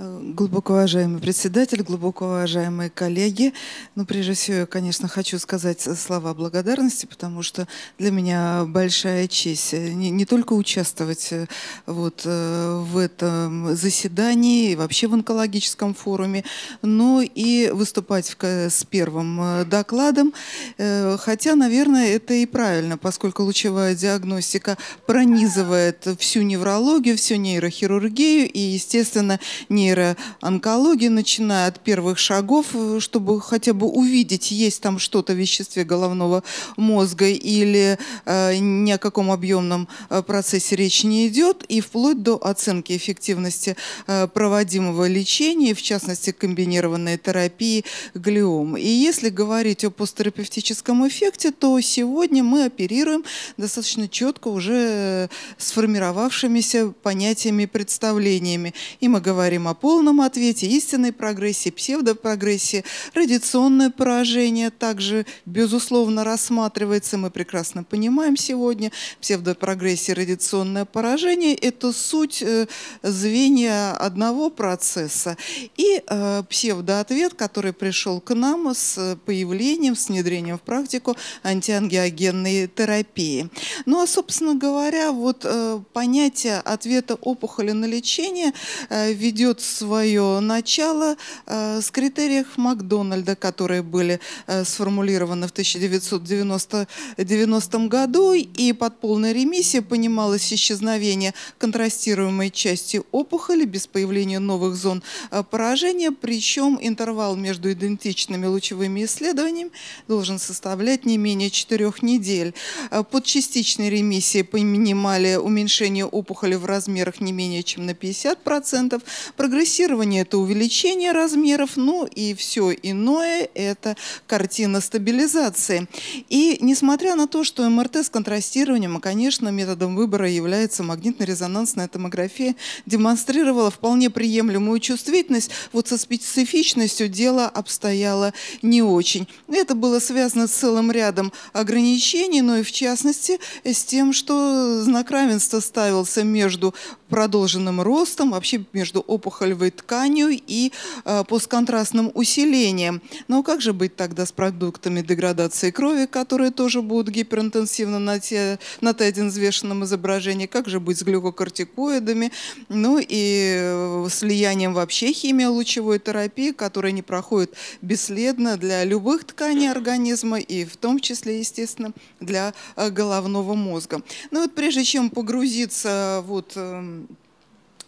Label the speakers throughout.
Speaker 1: Э, глубоко уважаемый председатель, глубоко уважаемые коллеги. Ну, прежде всего, я, конечно, хочу сказать слова благодарности, потому что для меня большая честь э, не, не только участвовать э, вот в этом заседании и вообще в онкологическом форуме, но и выступать в, с первым докладом. Хотя, наверное, это и правильно, поскольку лучевая диагностика пронизывает всю неврологию, всю нейрохирургию и, естественно, не нейроонкологии, начиная от первых шагов, э, чтобы хотя бы увидеть, есть там что-то в веществе головного мозга или э, ни о каком объемном э, процессе речь не идет, и вплоть до оценки эффективности э, проводимого лечения, в частности, комбинированной терапии глиом. И если говорить о посттерапевтическом эффекте, то сегодня мы оперируем достаточно четко уже э, сформировавшимися понятиями и представлениями. И мы говорим о полном ответе, истинной прогрессии, псевдопрогрессии, радиационное поражение также, безусловно, рассматривается. Мы прекрасно понимаем сегодня, псевдопрогрессия, радиационное поражение – это суть э, звенья одного процесса. И э, псевдоответ, который пришел к нам с появлением, с внедрением в практику антиангиогенной терапии. Ну а, собственно говоря, вот э, понятие ответа опухоли на лечение ведет свое начало э, с критериях Макдональда, которые были э, сформулированы в 1990 году, и под полной ремиссией понималось исчезновение контрастируемой части опухоли без появления новых зон э, поражения, причем интервал между идентичными лучевыми исследованиями должен составлять не менее 4 недель. Э, под частичной ремиссией понимали уменьшение опухоли в размерах не менее чем на 50%, Прогрессирование – это увеличение размеров, ну и все иное – это картина стабилизации. И несмотря на то, что МРТ с контрастированием, а, конечно, методом выбора является магнитно-резонансная томография, демонстрировала вполне приемлемую чувствительность, вот со специфичностью дело обстояло не очень. Это было связано с целым рядом ограничений, но и в частности с тем, что знак равенства ставился между продолженным ростом, вообще между опухолевой тканью и э, постконтрастным усилением. Но как же быть тогда с продуктами деградации крови, которые тоже будут гиперинтенсивно на, те, на Т1 взвешенном изображении? Как же быть с глюкокортикоидами? Ну и э, слиянием вообще химиолучевой терапии, которая не проходит бесследно для любых тканей организма и в том числе, естественно, для э, головного мозга. Ну вот прежде чем погрузиться э, вот эм,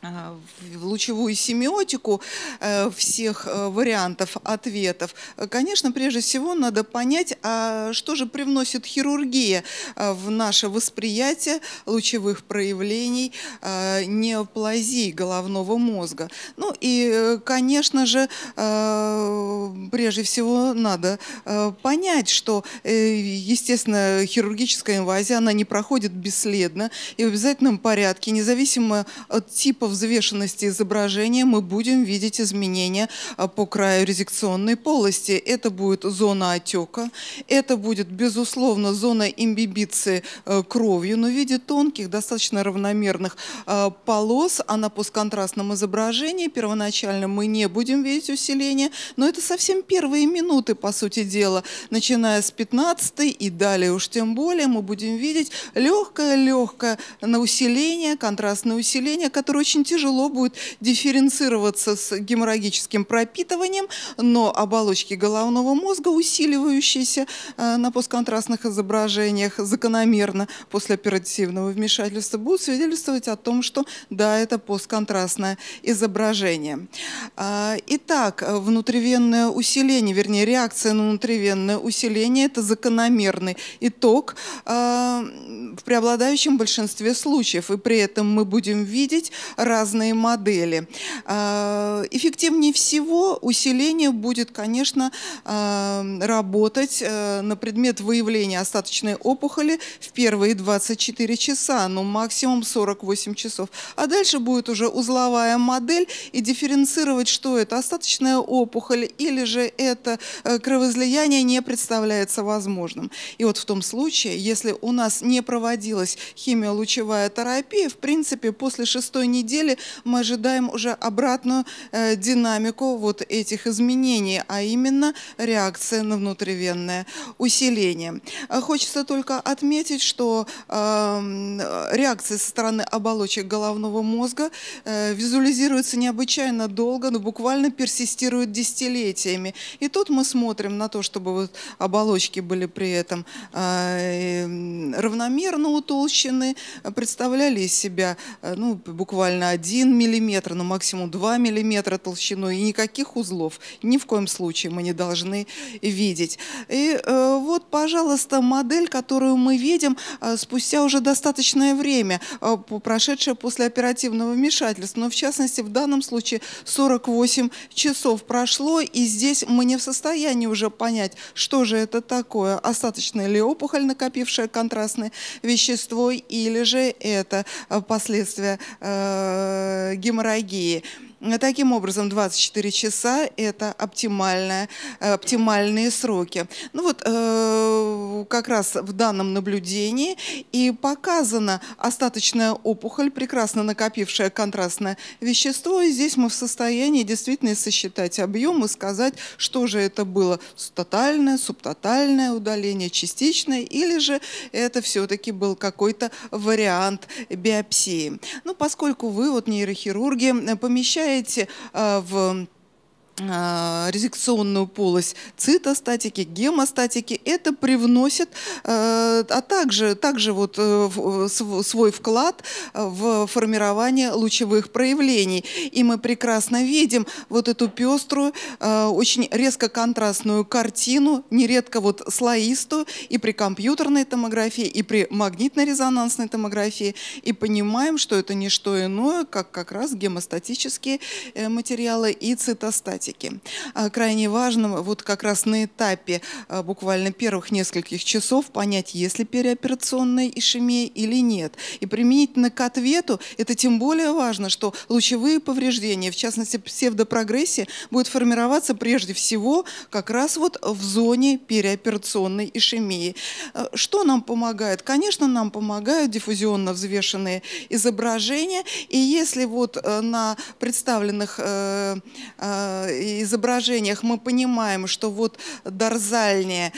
Speaker 1: а, в лучевую семиотику э, всех э, вариантов ответов, э, конечно, прежде всего надо понять, а что же привносит хирургия в наше восприятие лучевых проявлений неоплазии головного мозга. Ну и, конечно же, прежде всего надо понять, что, естественно, хирургическая инвазия, она не проходит бесследно и в обязательном порядке, независимо от типа взвешенности изображения мы будем видеть изменения а, по краю резекционной полости. Это будет зона отека, это будет, безусловно, зона имбибиции э, кровью, но в виде тонких, достаточно равномерных а, полос. Она по постконтрастном изображении. Первоначально мы не будем видеть усиление, но это совсем первые минуты, по сути дела. Начиная с 15 и далее уж тем более мы будем видеть легкое-легкое на усиление, контрастное усиление, которое очень очень тяжело будет дифференцироваться с геморрагическим пропитыванием, но оболочки головного мозга, усиливающиеся э, на постконтрастных изображениях закономерно после оперативного вмешательства, будут свидетельствовать о том, что да, это постконтрастное изображение. А, итак, внутривенное усиление, вернее, реакция на внутривенное усиление – это закономерный итог э, в преобладающем большинстве случаев. И при этом мы будем видеть разные модели. А, эффективнее всего усиление будет, конечно, а, работать э, на предмет выявления остаточной опухоли в первые 24 часа, но ну, максимум 48 часов. А дальше будет уже узловая модель и дифференцировать, что это остаточная опухоль или же это э, кровоизлияние не представляется возможным. И вот в том случае, если у нас не проводилась химиолучевая терапия, в принципе, после шестой недели деле мы ожидаем уже обратную э, динамику вот этих изменений, а именно реакция на внутривенное усиление. Э, хочется только отметить, что э, реакция со стороны оболочек головного мозга э, визуализируется необычайно долго, но буквально персистирует десятилетиями. И тут мы смотрим на то, чтобы вот оболочки были при этом э, равномерно утолщены, представляли из себя э, ну, буквально на 1 миллиметр, но ну, максимум 2 миллиметра толщиной. И никаких узлов ни в коем случае мы не должны видеть. И э, вот, пожалуйста, модель, которую мы видим э, спустя уже достаточное время, э, прошедшее после оперативного вмешательства. Но в частности, в данном случае 48 часов прошло, и здесь мы не в состоянии уже понять, что же это такое. Остаточная ли опухоль, накопившая контрастное вещество, или же это э, последствия э, Э, геморрагии. Э, таким образом, 24 часа – это оптимальная, э, оптимальные сроки. Ну вот э, как раз в данном наблюдении и показана остаточная опухоль, прекрасно накопившая контрастное вещество. И здесь мы в состоянии действительно сосчитать объем и сказать, что же это было – тотальное, субтотальное удаление, частичное, или же это все-таки был какой-то вариант биопсии. Ну, поскольку вы, вот нейрохирурги, помещаете знаете, э, в а, резекционную полость цитостатики, гемостатики, это привносит, а, а также, также вот э, свой вклад в формирование лучевых проявлений. И мы прекрасно видим вот эту пеструю, а, очень резко контрастную картину, нередко вот слоистую и при компьютерной томографии, и при магнитно-резонансной томографии, и понимаем, что это не что иное, как как раз гемостатические э, материалы и цитостатики практики. А крайне важно вот как раз на этапе а, буквально первых нескольких часов понять, есть ли переоперационная ишемия или нет. И применительно к ответу это тем более важно, что лучевые повреждения, в частности псевдопрогрессия, будет формироваться прежде всего как раз вот в зоне переоперационной ишемии. А что нам помогает? Конечно, нам помогают диффузионно взвешенные изображения. И если вот э, на представленных э, э, изображениях мы понимаем, что вот дорзальная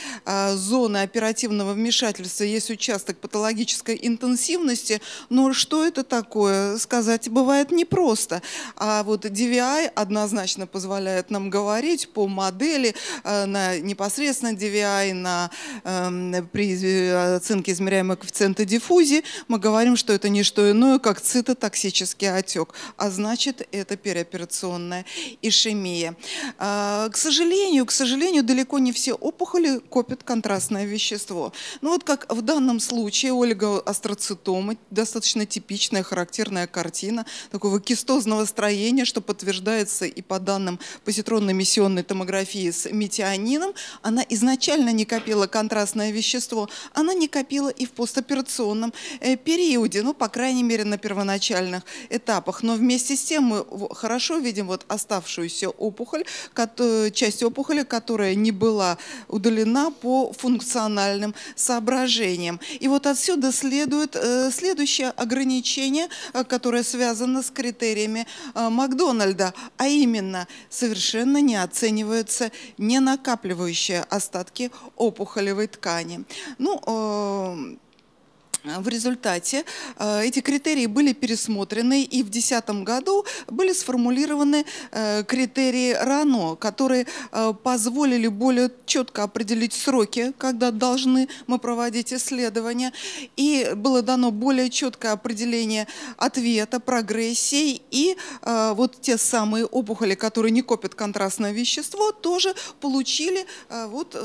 Speaker 1: зоны оперативного вмешательства есть участок патологической интенсивности, но что это такое, сказать бывает непросто. А вот DVI однозначно позволяет нам говорить по модели а, на непосредственно DVI, на, эм, при оценке измеряемого коэффициента диффузии, мы говорим, что это не что иное, как цитотоксический отек, а значит это переоперационная ишемия здоровье. А, к сожалению, к сожалению, далеко не все опухоли копят контрастное вещество. Ну вот как в данном случае олигоастроцитома, достаточно типичная характерная картина такого кистозного строения, что подтверждается и по данным позитронно-эмиссионной томографии с метионином. Она изначально не копила контрастное вещество, она не копила и в постоперационном э, периоде, ну, по крайней мере, на первоначальных этапах. Но вместе с тем мы хорошо видим вот оставшуюся опухоль опухоль, э, часть опухоли, которая не была удалена по функциональным соображениям. И вот отсюда следует э, следующее ограничение, э, которое связано с критериями Макдональда, а именно совершенно не оцениваются не накапливающие остатки опухолевой ткани. Ну, Э, в результате э, эти критерии были пересмотрены, и в 2010 году были сформулированы э, критерии РАНО, которые позволили более четко определить сроки, когда должны мы проводить исследования, и было дано более четкое определение ответа, прогрессии, и вот те самые опухоли, которые не копят контрастное вещество, тоже получили вот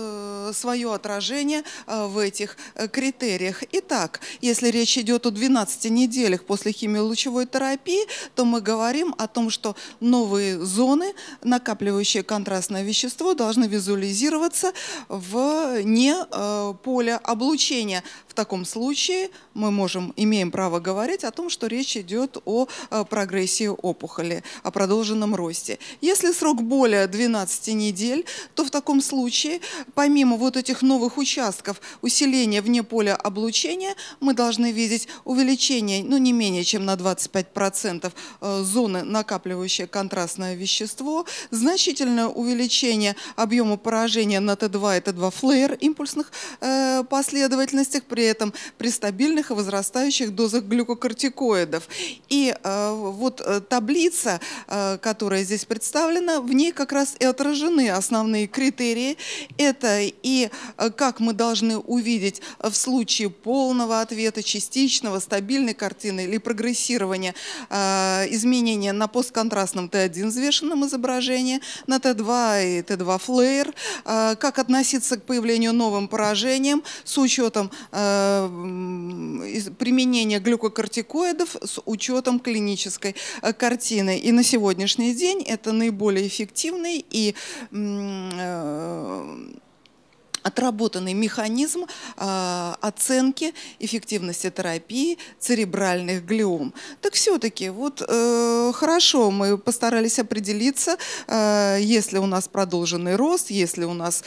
Speaker 1: свое отражение в этих критериях. Итак, если речь идет о 12 неделях после химиолучевой терапии, то мы говорим о том, что новые зоны, накапливающие контрастное вещество, должны визуализироваться вне э, поля облучения. В таком случае мы можем, имеем право говорить о том, что речь идет о э, прогрессии опухоли, о продолженном росте. Если срок более 12 недель, то в таком случае, помимо вот этих новых участков усиления вне поля облучения, мы должны видеть увеличение, ну не менее чем на 25% э, зоны, накапливающей контрастное вещество, значительное увеличение объема поражения на Т2 и Т2 флэр импульсных э, последовательностях, при этом при стабильных и возрастающих дозах глюкокортикоидов. И э, вот э, таблица, э, которая здесь представлена, в ней как раз и отражены основные критерии. Это и э, как мы должны увидеть в случае полного ответа, частичного, стабильной картины или прогрессирования э, изменения на постконтрастном Т1 взвешенном изображении, на Т2 и Т2 флеер, э, как относиться к появлению новым поражениям с учетом э, применения глюкокортикоидов, с учетом клинической картины. И на сегодняшний день это наиболее эффективный и отработанный механизм э, оценки эффективности терапии церебральных глиом. Так все-таки вот э, хорошо, мы постарались определиться, э, если у нас продолженный рост, если у нас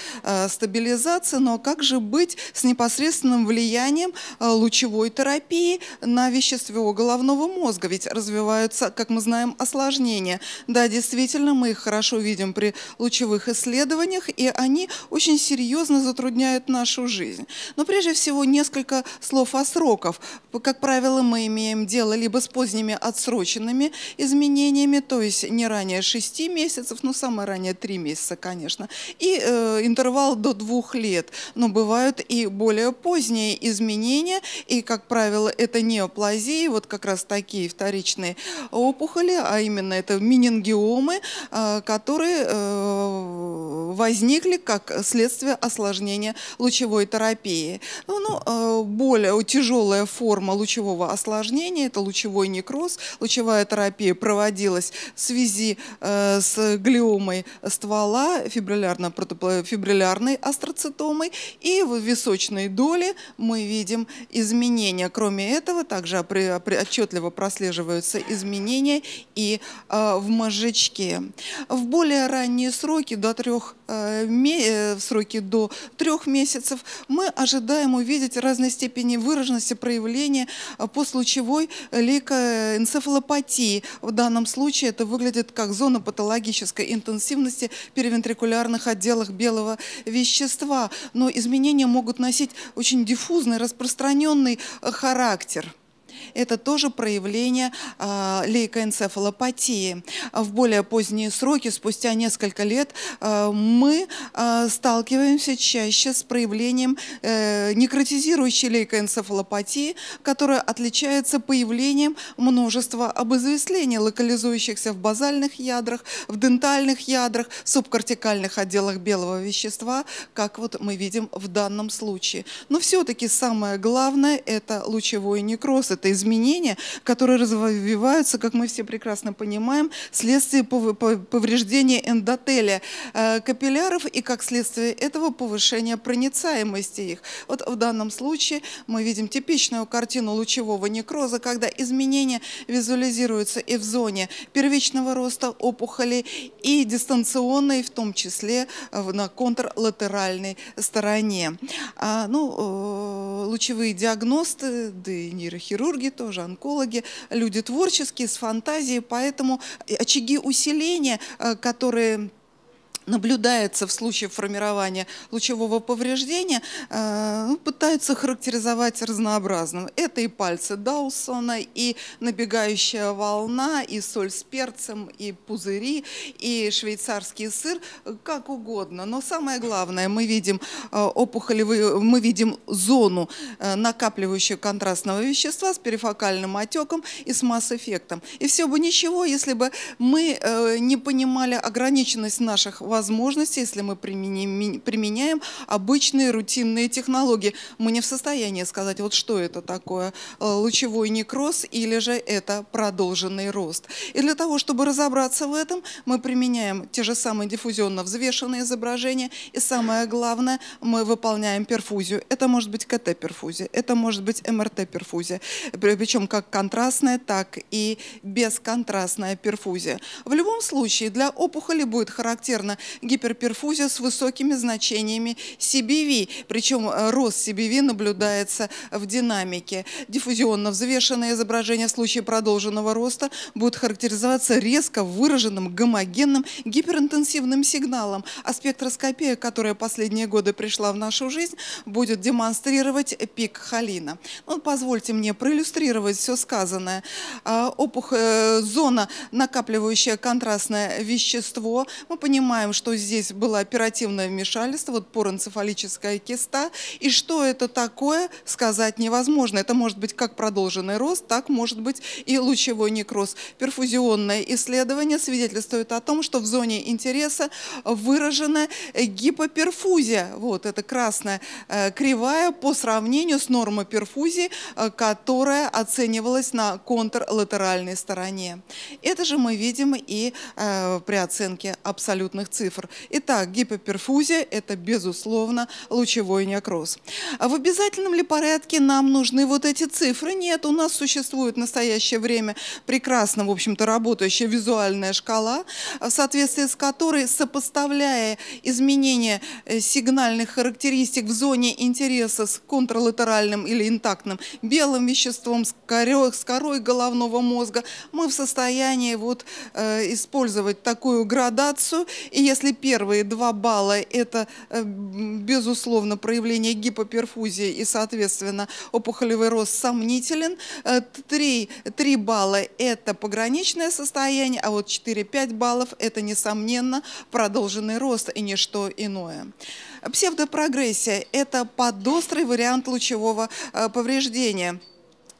Speaker 1: стабилизация, но как же быть с непосредственным влиянием лучевой терапии на вещество головного мозга? Ведь развиваются, как мы знаем, осложнения. Да, действительно, мы их хорошо видим при лучевых исследованиях, и они очень серьезно затрудняют нашу жизнь. Но прежде всего несколько слов о сроках. Как правило, мы имеем дело либо с поздними отсроченными изменениями, то есть не ранее 6 месяцев, ну самое ранее 3 месяца, конечно, и э, интервал до 2 лет. Но бывают и более поздние изменения, и, как правило, это неоплазии, вот как раз такие вторичные опухоли, а именно это менингиомы, э, которые э, возникли как следствие осложнения осложнение лучевой терапии. Ну, ну э, более э, тяжелая форма лучевого осложнения – это лучевой некроз. Лучевая терапия проводилась в связи э, с глиомой ствола, фибриллярной астроцитомой и в височной доле мы видим изменения. Кроме этого, также отчетливо прослеживаются изменения и в мозжечке. В более ранние сроки, до трех сроки до трех месяцев, мы ожидаем увидеть разной степени выраженности проявления э, послучевой э, лейкоэнцефалопатии. В данном случае это выглядит как зона патологической интенсивности в перевентрикулярных отделах белого вещества, но изменения могут носить очень диффузный, распространенный э, характер. Это тоже проявление а, лейкоэнцефалопатии. В более поздние сроки, спустя несколько лет, а, мы а, сталкиваемся чаще с проявлением э, некротизирующей лейкоэнцефалопатии, которая отличается появлением множества обозвеслений, локализующихся в базальных ядрах, в дентальных ядрах, в субкортикальных отделах белого вещества, как вот мы видим в данном случае. Но все-таки самое главное – это лучевой некроз, это изменения, которые развиваются, как мы все прекрасно понимаем, вследствие повреждения эндотеля э, капилляров и, как следствие этого, повышения проницаемости их. Вот в данном случае мы видим типичную картину лучевого некроза, когда изменения визуализируются и в зоне первичного роста опухоли, и дистанционной, в том числе э, на контрлатеральной стороне. А, ну, э, лучевые диагносты, да и нейрохирурги, хирурги тоже, онкологи, люди творческие, с фантазией, поэтому э, очаги усиления, э, которые наблюдается в случае формирования лучевого повреждения, э, ну, пытаются характеризовать разнообразным. Это и пальцы Даусона, и набегающая волна, и соль с перцем, и пузыри, и швейцарский сыр, э, как угодно. Но самое главное, мы видим э, опухолевые, мы видим зону, накапливающую контрастного вещества с перифокальным отеком и с масс-эффектом. И все бы ничего, если бы мы не понимали ограниченность наших возможностей возможности, если мы применим, применяем обычные рутинные технологии. Мы не в состоянии сказать, вот что это такое, э, лучевой некроз или же это продолженный рост. И для того, чтобы разобраться в этом, мы применяем те же самые диффузионно взвешенные изображения. И самое главное, мы выполняем перфузию. Это может быть КТ-перфузия, это может быть МРТ-перфузия. Причем как контрастная, так и бесконтрастная перфузия. В любом случае, для опухоли будет характерно гиперперфузия с высокими значениями CBV. Причем э, рост CBV наблюдается в динамике. Диффузионно взвешенное изображение в случае продолженного роста будет характеризоваться резко выраженным гомогенным гиперинтенсивным сигналом. А спектроскопия, которая последние годы пришла в нашу жизнь, будет демонстрировать пик холина. Ну, позвольте мне проиллюстрировать все сказанное. А, опух... Э, зона, накапливающая контрастное вещество, мы понимаем, знаем, что здесь было оперативное вмешательство, вот пороэнцефалическая киста, и что это такое, сказать невозможно. Это может быть как продолженный рост, так может быть и лучевой некроз. Перфузионное исследование свидетельствует о том, что в зоне интереса выражена гипоперфузия, вот это красная э, кривая по сравнению с нормой перфузии, э, которая оценивалась на контрлатеральной стороне. Это же мы видим и э, при оценке абсолютных цифр цифр. Итак, гипоперфузия – это, безусловно, лучевой некроз. А в обязательном ли порядке нам нужны вот эти цифры? Нет, у нас существует в настоящее время прекрасно, в общем-то, работающая визуальная шкала, в соответствии с которой, сопоставляя изменения э, сигнальных характеристик в зоне интереса с контрлатеральным или интактным белым веществом, с корой, с корой головного мозга, мы в состоянии вот, э, использовать такую градацию. И если первые два балла – это, э, безусловно, проявление гипоперфузии и, соответственно, опухолевый рост сомнителен, э, три, три балла – это пограничное состояние, а вот 4-5 баллов – это, несомненно, продолженный рост и ничто иное. Псевдопрогрессия – это подострый вариант лучевого э, повреждения –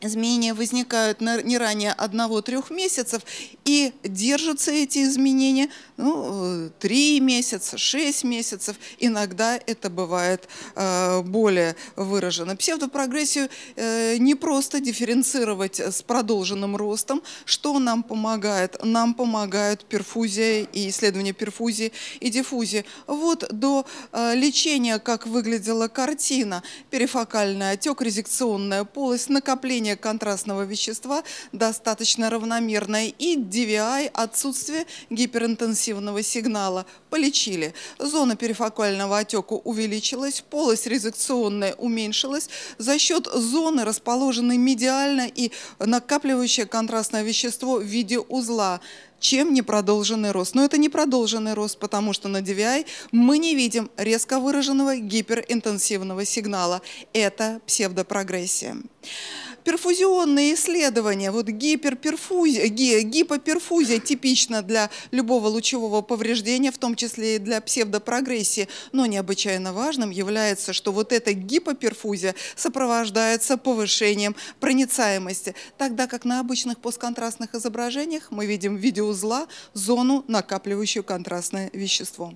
Speaker 1: Изменения возникают не ранее одного-трех месяцев, и держатся эти изменения ну, 3 э, месяца, шесть месяцев. Иногда это бывает э, более выражено. Псевдопрогрессию э, не просто дифференцировать с продолженным ростом. Что нам помогает? Нам помогают перфузия и исследование перфузии и диффузии. Вот до э, лечения, как выглядела картина, перифокальный отек, резекционная полость, накопление образование контрастного вещества достаточно равномерное и DVI отсутствие гиперинтенсивного сигнала полечили. Зона перифокального отека увеличилась, полость резекционная уменьшилась за счет зоны, расположенной медиально и накапливающее контрастное вещество в виде узла – чем непродолженный рост. Но это не продолженный рост, потому что на DVI мы не видим резко выраженного гиперинтенсивного сигнала. Это псевдопрогрессия перфузионные исследования, вот гиперперфузия, гипоперфузия типична для любого лучевого повреждения, в том числе и для псевдопрогрессии, но необычайно важным является, что вот эта гипоперфузия сопровождается повышением проницаемости, тогда как на обычных постконтрастных изображениях мы видим видео узла зону, накапливающую контрастное вещество.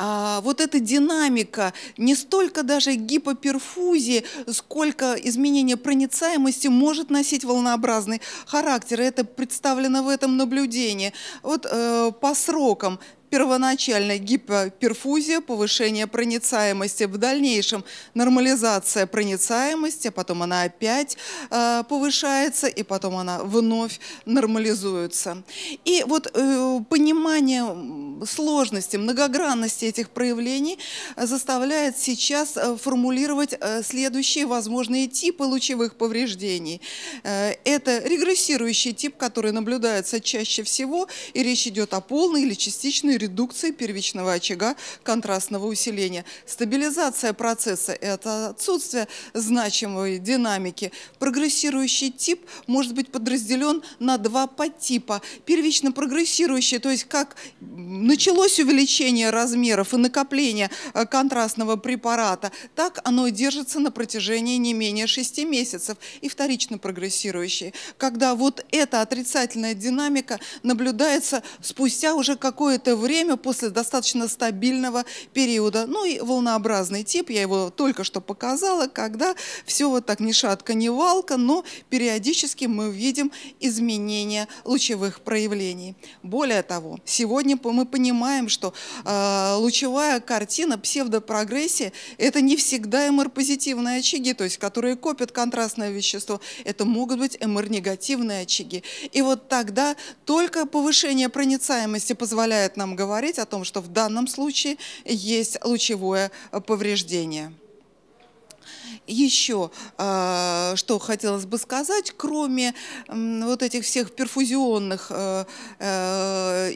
Speaker 1: А вот эта динамика не столько даже гипоперфузии, сколько изменение проницаемости может носить волнообразный характер. Это представлено в этом наблюдении. Вот э, по срокам первоначально гипоперфузия, повышение проницаемости, в дальнейшем нормализация проницаемости, а потом она опять э, повышается, и потом она вновь нормализуется. И вот э, понимание сложности, многогранности этих проявлений заставляет сейчас э, формулировать э, следующие возможные типы лучевых повреждений. Э, это регрессирующий тип, который наблюдается чаще всего, и речь идет о полной или частичной редукции первичного очага контрастного усиления. Стабилизация процесса – это отсутствие значимой динамики. Прогрессирующий тип может быть подразделен на два подтипа. Первично прогрессирующий, то есть как началось увеличение размеров и накопление э, контрастного препарата, так оно держится на протяжении не менее 6 месяцев. И вторично прогрессирующий, когда вот эта отрицательная динамика наблюдается спустя уже какое-то время, время после достаточно стабильного периода. Ну и волнообразный тип, я его только что показала, когда все вот так ни шатка, ни валка, но периодически мы видим изменения лучевых проявлений. Более того, сегодня мы понимаем, что а, лучевая картина псевдопрогрессии – это не всегда МР-позитивные очаги, то есть которые копят контрастное вещество, это могут быть МР-негативные очаги. И вот тогда только повышение проницаемости позволяет нам говорить о том, что в данном случае есть лучевое э, повреждение. Еще э, что хотелось бы сказать, кроме вот этих всех перфузионных э,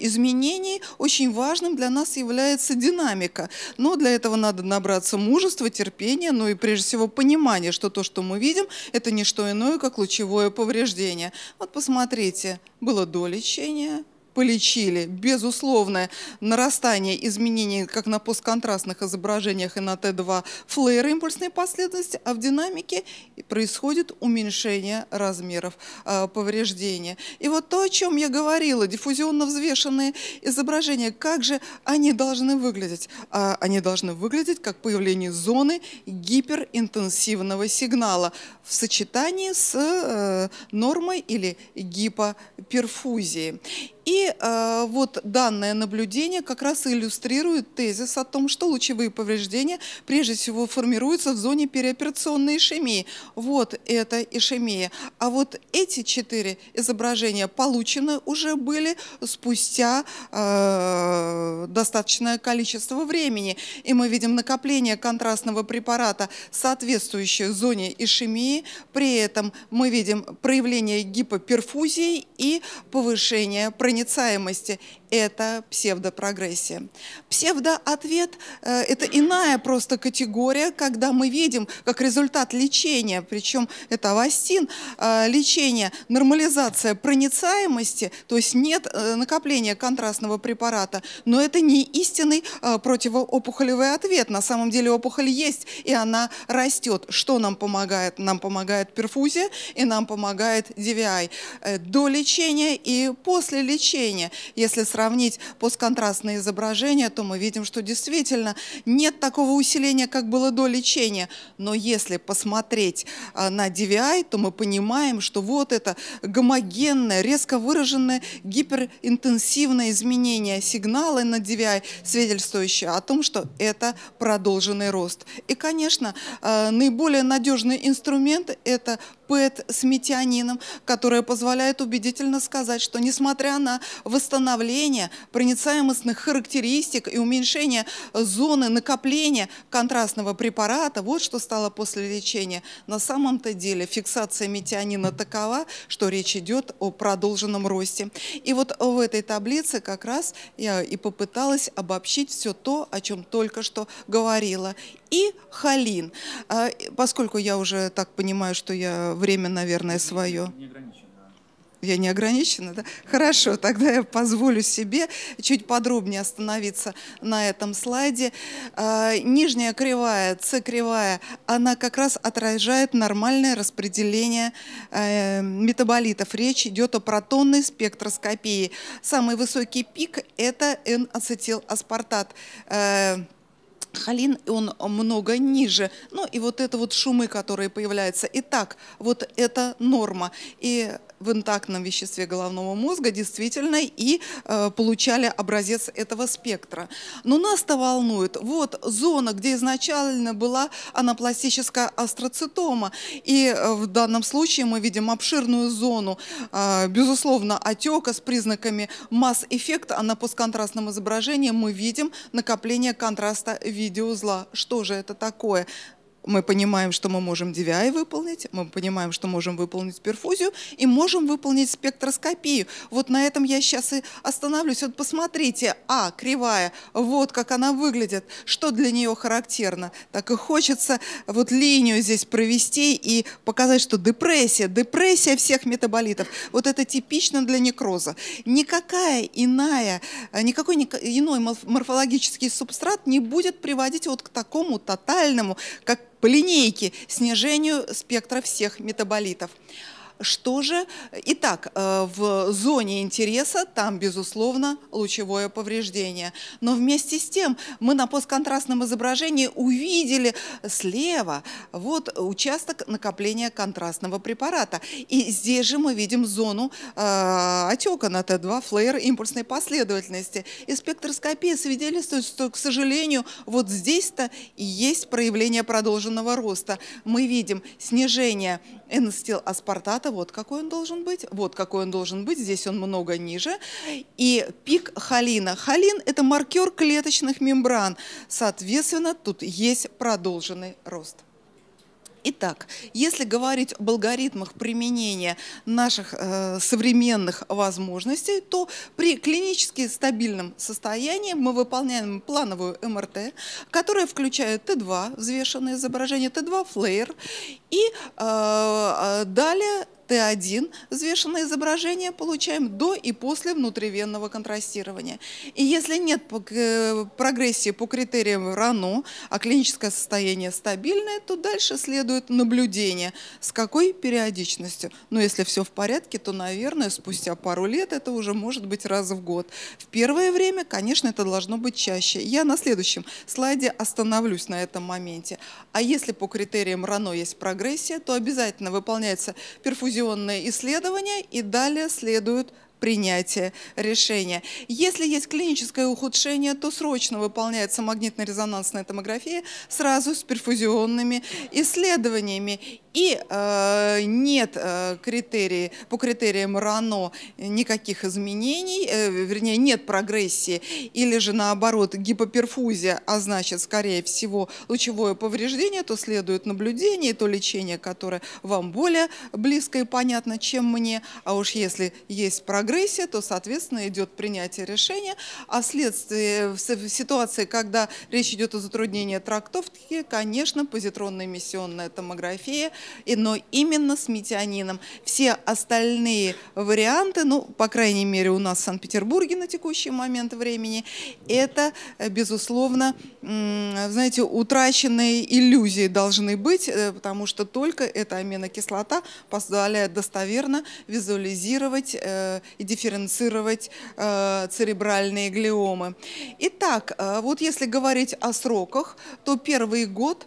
Speaker 1: изменений, очень важным для нас является динамика. Но для этого надо набраться мужества, терпения, ну и прежде всего понимания, что то, что мы видим, это не что иное, как лучевое повреждение. Вот посмотрите, было до лечения, полечили. Безусловное нарастание изменений как на постконтрастных изображениях и на Т2 флэра импульсной последовательности, а в динамике происходит уменьшение размеров э, повреждения. И вот то, о чем я говорила, диффузионно взвешенные изображения, как же они должны выглядеть? А они должны выглядеть как появление зоны гиперинтенсивного сигнала в сочетании с э, нормой или гипоперфузией. И э, вот данное наблюдение как раз иллюстрирует тезис о том, что лучевые повреждения прежде всего формируются в зоне переоперационной ишемии. Вот это ишемия. А вот эти четыре изображения получены уже были спустя э, достаточное количество времени. И мы видим накопление контрастного препарата, соответствующее зоне ишемии. При этом мы видим проявление гипоперфузии и повышение проявления непроницаемости это псевдопрогрессия. Псевдоответ э, – это иная просто категория, когда мы видим, как результат лечения, причем это авастин, э, лечение, нормализация проницаемости, то есть нет э, накопления контрастного препарата, но это не истинный противоопухолевый ответ. На самом деле опухоль есть, и она растет. Что нам помогает? Нам помогает перфузия, и нам помогает DVI. До лечения и после лечения. Если сравнивать сравнить постконтрастное изображения, то мы видим, что действительно нет такого усиления, как было до лечения. Но если посмотреть а, на DVI, то мы понимаем, что вот это гомогенное, резко выраженное гиперинтенсивное изменение сигнала на DVI, свидетельствующее о том, что это продолженный рост. И, конечно, а, наиболее надежный инструмент – это с сметянином, которая позволяет убедительно сказать, что несмотря на восстановление проницаемостных характеристик и уменьшение зоны накопления контрастного препарата, вот что стало после лечения, на самом-то деле фиксация метионина такова, что речь идет о продолженном росте. И вот в этой таблице как раз я и попыталась обобщить все то, о чем только что говорила и Халин. А, поскольку я уже так понимаю, что я время, наверное, свое. Я не ограничена, да? Хорошо, тогда я позволю себе чуть подробнее остановиться на этом слайде. А, нижняя кривая, С-кривая, она как раз отражает нормальное распределение э, метаболитов. Речь идет о протонной спектроскопии. Самый высокий пик – это N-ацетиласпартат. аспартат э, Халин он много ниже. Ну и вот это вот шумы, которые появляются. Итак, вот это норма. И в интактном веществе головного мозга действительно и э, получали образец этого спектра. Но нас-то волнует, вот зона, где изначально была анапластическая астроцитома, и э, в данном случае мы видим обширную зону, э, безусловно, отека с признаками масс-эффекта, а на постконтрастном изображении мы видим накопление контраста видеоузла. Что же это такое? мы понимаем, что мы можем DVI выполнить, мы понимаем, что можем выполнить перфузию и можем выполнить спектроскопию. Вот на этом я сейчас и остановлюсь. Вот посмотрите, а, кривая, вот как она выглядит, что для нее характерно. Так и хочется вот линию здесь провести и показать, что депрессия, депрессия всех метаболитов. Вот это типично для некроза. Никакая иная, никакой иной морфологический субстрат не будет приводить вот к такому тотальному, как по линейке снижению спектра всех метаболитов. Что же? Итак, э, в зоне интереса там, безусловно, лучевое повреждение. Но вместе с тем мы на постконтрастном изображении увидели слева вот участок накопления контрастного препарата. И здесь же мы видим зону э, отека на Т2 флеер импульсной последовательности. И спектроскопия свидетельствует, что, к сожалению, вот здесь-то и есть проявление продолженного роста. Мы видим снижение энстил аспартата вот какой он должен быть, вот какой он должен быть, здесь он много ниже. И пик холина. Холин – это маркер клеточных мембран. Соответственно, тут есть продолженный рост. Итак, если говорить об алгоритмах применения наших э, современных возможностей, то при клинически стабильном состоянии мы выполняем плановую МРТ, которая включает Т2, взвешенное изображение, Т2 флеер, и э, э далее один взвешенное изображение получаем до и после внутривенного контрастирования. И если нет прогрессии по критериям РАНО, а клиническое состояние стабильное, то дальше следует наблюдение, с какой периодичностью. Но если все в порядке, то, наверное, спустя пару лет это уже может быть раз в год. В первое время, конечно, это должно быть чаще. Я на следующем слайде остановлюсь на этом моменте. А если по критериям РАНО есть прогрессия, то обязательно выполняется перфузион проведенное исследование, и далее следует принятие решения. Если есть клиническое ухудшение, то срочно выполняется магнитно-резонансная томография сразу с перфузионными исследованиями. И э, нет э, критерии, по критериям РАНО никаких изменений, э, вернее, нет прогрессии, или же наоборот гипоперфузия, а значит, скорее всего, лучевое повреждение, то следует наблюдение, то лечение, которое вам более близко и понятно, чем мне. А уж если есть прогрессия, то, соответственно, идет принятие решения. А вследствие в ситуации, когда речь идет о затруднении трактовки, конечно, позитронно-эмиссионная томография – но именно с метионином. Все остальные варианты, ну, по крайней мере, у нас в Санкт-Петербурге на текущий момент времени, это, э, безусловно, знаете, утраченные иллюзии должны быть, э, потому что только эта аминокислота позволяет достоверно визуализировать э, и дифференцировать церебральные глиомы. Итак, вот если говорить о сроках, то первый год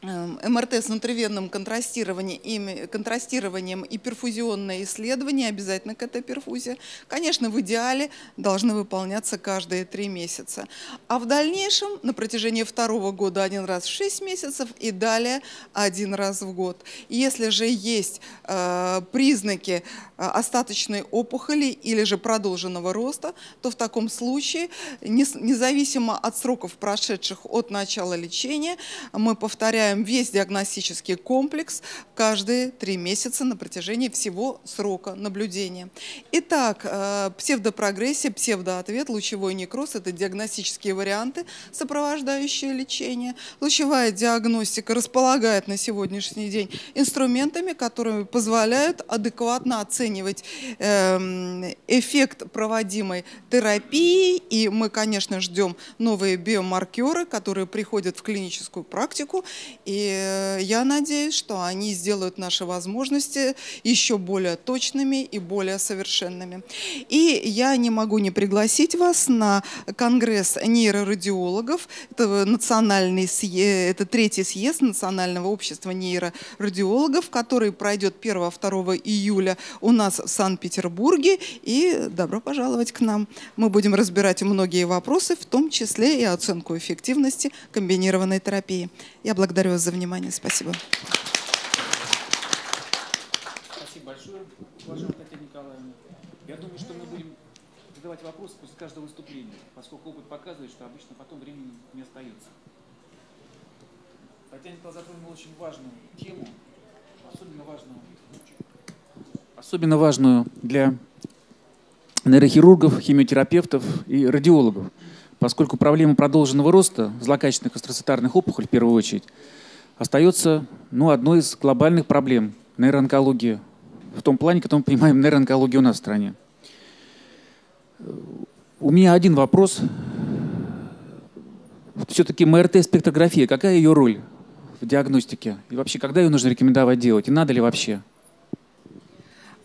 Speaker 1: Эм, МРТ с внутривенным контрастированием, и контрастированием и перфузионное исследование, обязательно КТ-перфузия, конечно, в идеале должны выполняться каждые три месяца. А в дальнейшем на протяжении второго года один раз в шесть месяцев и далее один раз в год. Если же есть э, признаки э, остаточной опухоли или же продолженного роста, то в таком случае, независимо от сроков прошедших от начала лечения, мы повторяем проверяем весь диагностический комплекс каждые три месяца на протяжении всего срока наблюдения. Итак, э, псевдопрогрессия, псевдоответ, лучевой некроз – это диагностические варианты, сопровождающие лечение. Лучевая диагностика располагает на сегодняшний день инструментами, которые позволяют адекватно оценивать эм, эффект проводимой терапии. И мы, конечно, ждем новые биомаркеры, которые приходят в клиническую практику и э, я надеюсь, что они сделают наши возможности еще более точными и более совершенными. И я не могу не пригласить вас на Конгресс нейрорадиологов. Это, национальный съезд, это третий съезд Национального общества нейрорадиологов, который пройдет 1-2 июля у нас в Санкт-Петербурге. И добро пожаловать к нам. Мы будем разбирать многие вопросы, в том числе и оценку эффективности комбинированной терапии. Я благодарю вас. Благодарю за внимание. Спасибо. Спасибо большое,
Speaker 2: уважаемая Татьяна Николаевна. Я думаю, что мы будем задавать вопросы после каждого выступления, поскольку опыт показывает, что обычно потом времени не остается. Татьяна Николаевна затронула очень важную тему, особенно важную, особенно важную для нейрохирургов, химиотерапевтов и радиологов, поскольку проблема продолженного роста злокачественных астроцитарных опухолей в первую очередь остается ну, одной из глобальных проблем нейроонкологии. В том плане, как мы понимаем нейроонкологию у нас в стране. У меня один вопрос. Все-таки МРТ-спектрография, какая ее роль в диагностике? И вообще, когда ее нужно рекомендовать делать? И надо ли вообще?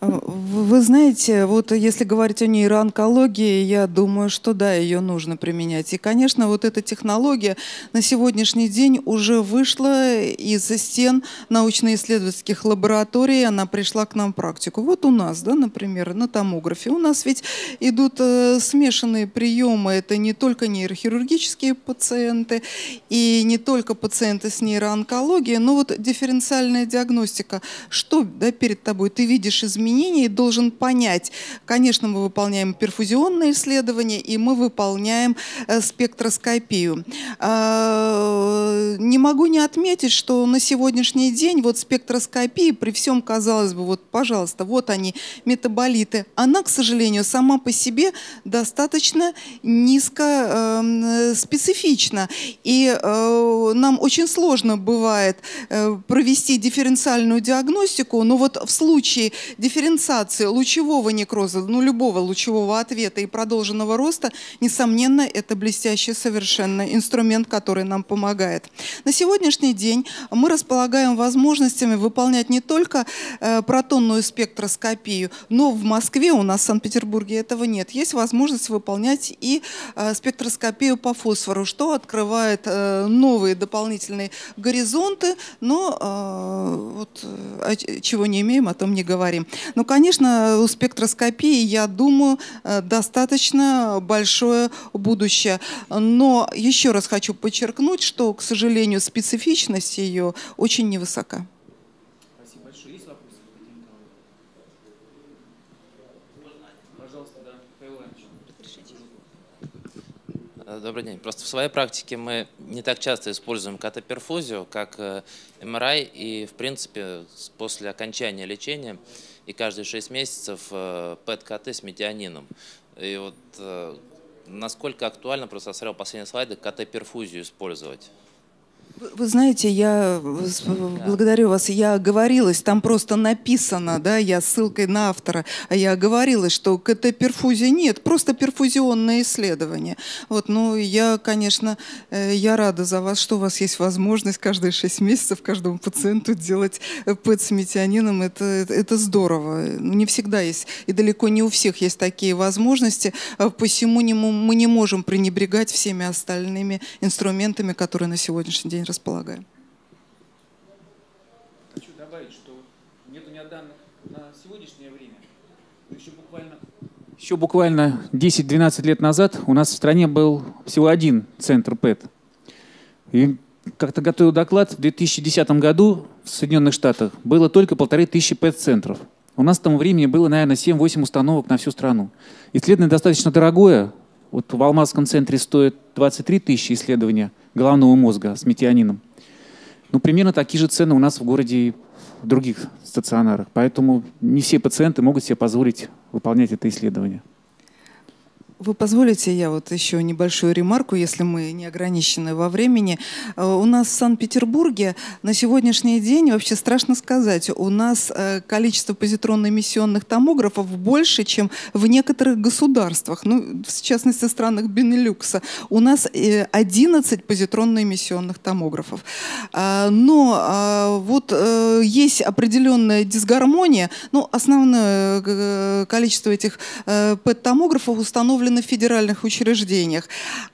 Speaker 1: Вы знаете, вот если говорить о нейроонкологии, я думаю, что да, ее нужно применять. И, конечно, вот эта технология на сегодняшний день уже вышла из стен научно-исследовательских лабораторий, она пришла к нам в практику. Вот у нас, да, например, на томографе. У нас ведь идут э, смешанные приемы. Это не только нейрохирургические пациенты и не только пациенты с нейроонкологией, но вот дифференциальная диагностика. Что да, перед тобой? Ты видишь изменения применения должен понять. Конечно, мы выполняем перфузионные исследования и мы выполняем э, спектроскопию. А, не могу не отметить, что на сегодняшний день вот спектроскопии при всем, казалось бы, вот, пожалуйста, вот они, метаболиты, она, к сожалению, сама по себе достаточно низко эм, специфична. И э, нам очень сложно бывает э, провести дифференциальную диагностику, но вот в случае дифференциальной дифференциация лучевого некроза, ну, любого лучевого ответа и продолженного роста, несомненно, это блестящий совершенно инструмент, который нам помогает. На сегодняшний день мы располагаем возможностями выполнять не только э, протонную спектроскопию, но в Москве, у нас в Санкт-Петербурге этого нет, есть возможность выполнять и э, спектроскопию по фосфору, что открывает э, новые дополнительные горизонты, но вот, чего не имеем, о том не говорим. Ну, конечно, у спектроскопии, я думаю, э, достаточно большое будущее. Но еще раз хочу подчеркнуть, что, к сожалению, специфичность ее очень невысока.
Speaker 2: А, добрый день. Просто в своей практике мы не так часто используем катаперфузию, как э, МРАЙ, и, в принципе, после окончания лечения и каждые 6 месяцев э, ПЭТ-КТ с метионином. И вот э, насколько актуально, просто сразу последние слайды КТ-перфузию использовать.
Speaker 1: Вы знаете, я э, э, благодарю вас, я оговорилась, там просто написано, да, я ссылкой на автора, а я оговорилась, что КТ перфузии нет, просто перфузионное исследование. Вот, ну, я, конечно, э, я рада за вас, что у вас есть возможность каждые 6 месяцев каждому пациенту делать ПЭТ с метионином, это, это здорово. Не всегда есть, и далеко не у всех есть такие возможности, посему мы не можем пренебрегать всеми остальными инструментами, которые на сегодняшний день очень располагаем.
Speaker 2: Хочу добавить, что нет у меня данных на сегодняшнее время, ну, еще буквально еще буквально 10-12 лет назад у нас в стране был всего один центр ПЭТ. И как-то готовил доклад, в 2010 году в Соединенных Штатах было только полторы тысячи ПЭТ-центров. У нас к тому времени было, наверное, 7-8 установок на всю страну. Исследование достаточно дорогое, вот в Алмазском центре стоит 23 тысячи исследования головного мозга с метионином. Ну, примерно такие же цены у нас в городе и в других стационарах. Поэтому не все пациенты могут себе позволить выполнять это исследование.
Speaker 1: Вы позволите, я вот еще небольшую ремарку, если мы не ограничены во времени. Э, у нас в Санкт-Петербурге на сегодняшний день, вообще страшно сказать, у нас э, количество позитронно-эмиссионных томографов больше, чем в некоторых государствах, ну, в частности, странах Бенилюкса. У нас 11 э, позитронно-эмиссионных томографов. Но вот есть определенная дисгармония, но ну, основное количество этих ПЭТ-томографов установлено особенно в федеральных учреждениях.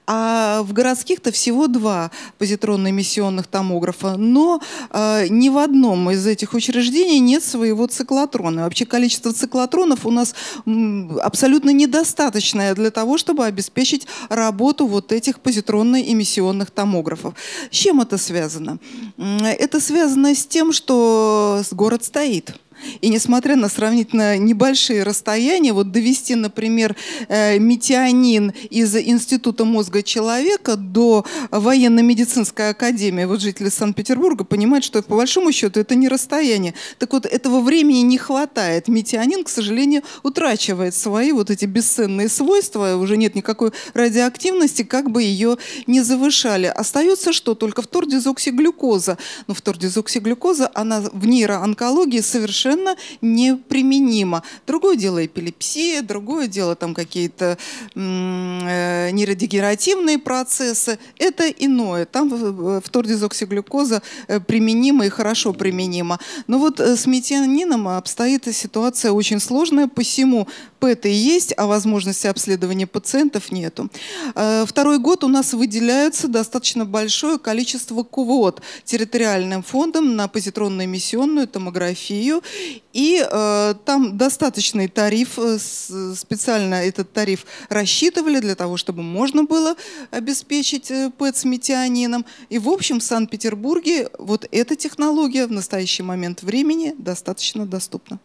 Speaker 1: А в городских-то всего два позитронно-эмиссионных томографа, но э, ни в одном из этих учреждений нет своего циклотрона. Вообще количество циклотронов у нас абсолютно недостаточное для того, чтобы обеспечить работу вот этих позитронно-эмиссионных томографов. С чем это связано? Это связано с тем, что э, город стоит. И несмотря на сравнительно небольшие расстояния, вот довести, например, э, метионин из Института мозга человека до военно-медицинской академии, вот жители Санкт-Петербурга понимают, что по большому счету это не расстояние. Так вот, этого времени не хватает. Метионин, к сожалению, утрачивает свои вот эти бесценные свойства, уже нет никакой радиоактивности, как бы ее не завышали. Остается что? Только втордизоксиглюкоза. Но втордизоксиглюкоза, она в нейроонкологии совершенно совершенно неприменимо. Другое дело эпилепсия, другое дело там какие-то э, нейродегенеративные процессы. Это иное. Там фтордизоксиглюкоза э, применима и хорошо применима. Но вот э, с метионином обстоит ситуация очень сложная, посему ПЭТы есть, а возможности обследования пациентов нету. Второй год у нас выделяется достаточно большое количество квот территориальным фондом на позитронно-эмиссионную томографию и э, там достаточный тариф, э, специально этот тариф рассчитывали для того, чтобы можно было обеспечить э, ПЭТ сметианином. И в общем в Санкт-Петербурге вот эта технология в настоящий момент времени достаточно доступна.